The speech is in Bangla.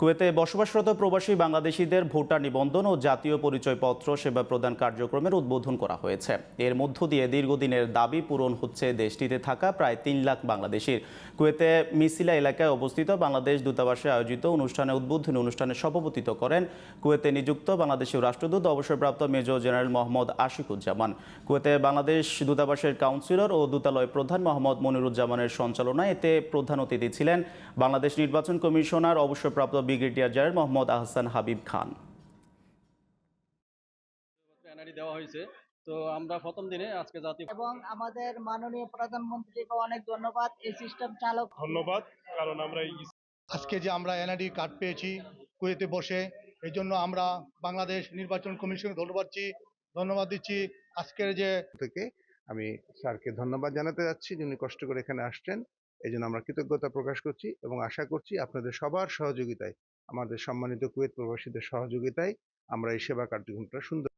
কুয়েতে বসবাসরত প্রবাসী বাংলাদেশিদের ভোটার নিবন্ধন ও জাতীয় পরিচয়পত্র সেবা প্রদান কার্যক্রমের উদ্বোধন করা হয়েছে এর মধ্য দিয়ে দীর্ঘদিনের দাবি পূরণ হচ্ছে দেশটিতে থাকা প্রায় তিন লাখ বাংলাদেশির কুয়েতে মিসিলা এলাকায় অবস্থিত বাংলাদেশ দূতাবাসে আয়োজিত অনুষ্ঠানে উদ্বোধনী অনুষ্ঠানে সভাপতিত্ব করেন কুয়েতে নিযুক্ত বাংলাদেশের রাষ্ট্রদূত অবসরপ্রাপ্ত মেজর জেনারেল মোহাম্মদ আশিকুজ্জামান কুয়েতে বাংলাদেশ দূতাবাসের কাউন্সিলর ও দূতালয় প্রধান মোহাম্মদ মনিরুজ্জামানের সঞ্চালনায় এতে প্রধান অতিথি ছিলেন বাংলাদেশ নির্বাচন কমিশনার অবসরপ্রাপ্ত ব্রিগেডিয়ার জেনারেল মোহাম্মদ আহসান হাবিব খান দেওয়া হয়েছে তো আমরা প্রথম দিনে আজকে জাতি এবং আমাদের মাননীয় প্রধানমন্ত্রীকে অনেক ধন্যবাদ এই সিস্টেম চালক ধন্যবাদ কারণ আমরা আজকে যে আমরা এনআইডি কার্ড পেয়েছি কুয়েতে বসে এই জন্য আমরা বাংলাদেশ নির্বাচন কমিশনে ধন্যবাদ ধন্যবাদ দিচ্ছি আজকের যে থেকে আমি স্যারকে ধন্যবাদ জানাতে যাচ্ছি যিনি কষ্ট করে এখানে আসছেন এই জন্য আমরা কৃতজ্ঞতা প্রকাশ করছি এবং আশা করছি আপনাদের সবার সহযোগিতায় আমাদের সম্মানিত কুয়েত প্রবাসীদের সহযোগিতায় আমরা এই সেবা কার্যক্রমটা সুন্দর